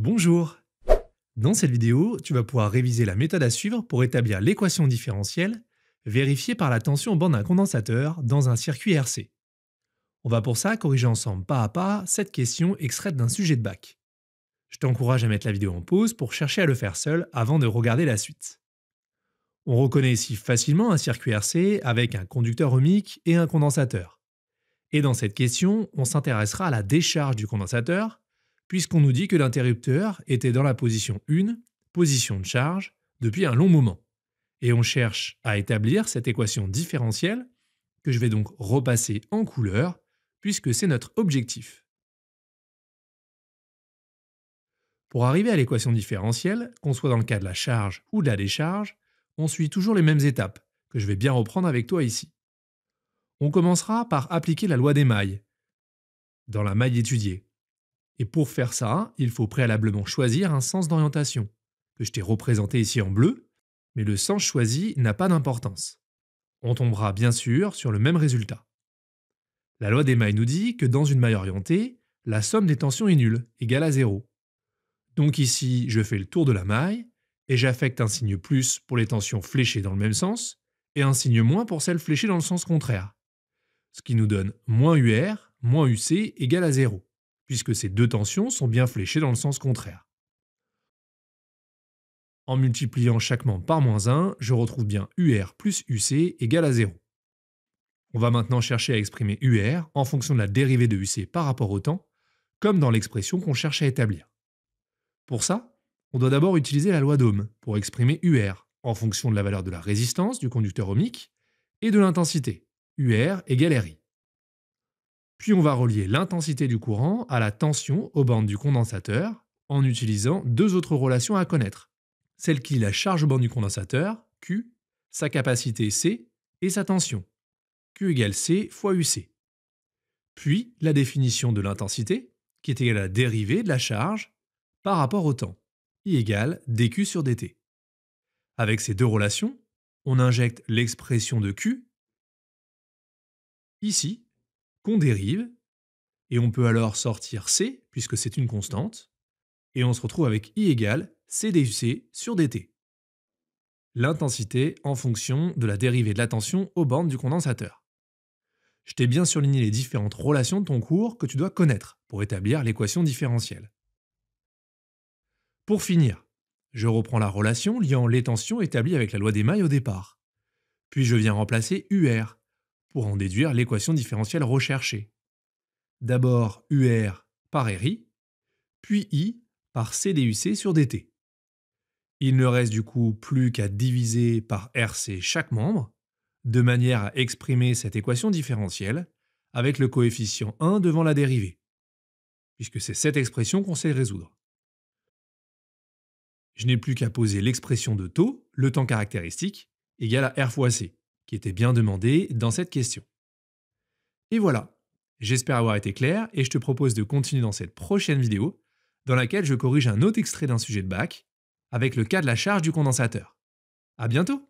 Bonjour Dans cette vidéo, tu vas pouvoir réviser la méthode à suivre pour établir l'équation différentielle vérifiée par la tension au bord d'un condensateur dans un circuit RC. On va pour ça corriger ensemble pas à pas cette question extraite d'un sujet de bac. Je t'encourage à mettre la vidéo en pause pour chercher à le faire seul avant de regarder la suite. On reconnaît ici facilement un circuit RC avec un conducteur ohmique et un condensateur. Et dans cette question, on s'intéressera à la décharge du condensateur puisqu'on nous dit que l'interrupteur était dans la position 1, position de charge, depuis un long moment. Et on cherche à établir cette équation différentielle, que je vais donc repasser en couleur, puisque c'est notre objectif. Pour arriver à l'équation différentielle, qu'on soit dans le cas de la charge ou de la décharge, on suit toujours les mêmes étapes, que je vais bien reprendre avec toi ici. On commencera par appliquer la loi des mailles, dans la maille étudiée. Et pour faire ça, il faut préalablement choisir un sens d'orientation, que je t'ai représenté ici en bleu, mais le sens choisi n'a pas d'importance. On tombera bien sûr sur le même résultat. La loi des mailles nous dit que dans une maille orientée, la somme des tensions est nulle, égale à zéro. Donc ici, je fais le tour de la maille, et j'affecte un signe plus pour les tensions fléchées dans le même sens, et un signe moins pour celles fléchées dans le sens contraire. Ce qui nous donne moins UR, moins UC égale à zéro puisque ces deux tensions sont bien fléchées dans le sens contraire. En multipliant chaque membre par moins 1, je retrouve bien UR plus UC égale à 0. On va maintenant chercher à exprimer UR en fonction de la dérivée de UC par rapport au temps, comme dans l'expression qu'on cherche à établir. Pour ça, on doit d'abord utiliser la loi d'Ohm pour exprimer UR en fonction de la valeur de la résistance du conducteur ohmique et de l'intensité, UR égale RI. Puis on va relier l'intensité du courant à la tension aux bandes du condensateur en utilisant deux autres relations à connaître. Celle qui la charge aux bandes du condensateur, Q, sa capacité C et sa tension. Q égale C fois UC. Puis la définition de l'intensité, qui est égale à la dérivée de la charge par rapport au temps, I égale dQ sur dt. Avec ces deux relations, on injecte l'expression de Q ici qu'on dérive, et on peut alors sortir C, puisque c'est une constante, et on se retrouve avec I égale C sur dt. L'intensité en fonction de la dérivée de la tension aux bornes du condensateur. Je t'ai bien surligné les différentes relations de ton cours que tu dois connaître pour établir l'équation différentielle. Pour finir, je reprends la relation liant les tensions établies avec la loi des mailles au départ. Puis je viens remplacer UR pour en déduire l'équation différentielle recherchée. D'abord UR par RI, puis I par CDUC sur DT. Il ne reste du coup plus qu'à diviser par RC chaque membre, de manière à exprimer cette équation différentielle avec le coefficient 1 devant la dérivée, puisque c'est cette expression qu'on sait résoudre. Je n'ai plus qu'à poser l'expression de taux, le temps caractéristique, égal à R fois C qui était bien demandé dans cette question. Et voilà, j'espère avoir été clair et je te propose de continuer dans cette prochaine vidéo dans laquelle je corrige un autre extrait d'un sujet de bac avec le cas de la charge du condensateur. À bientôt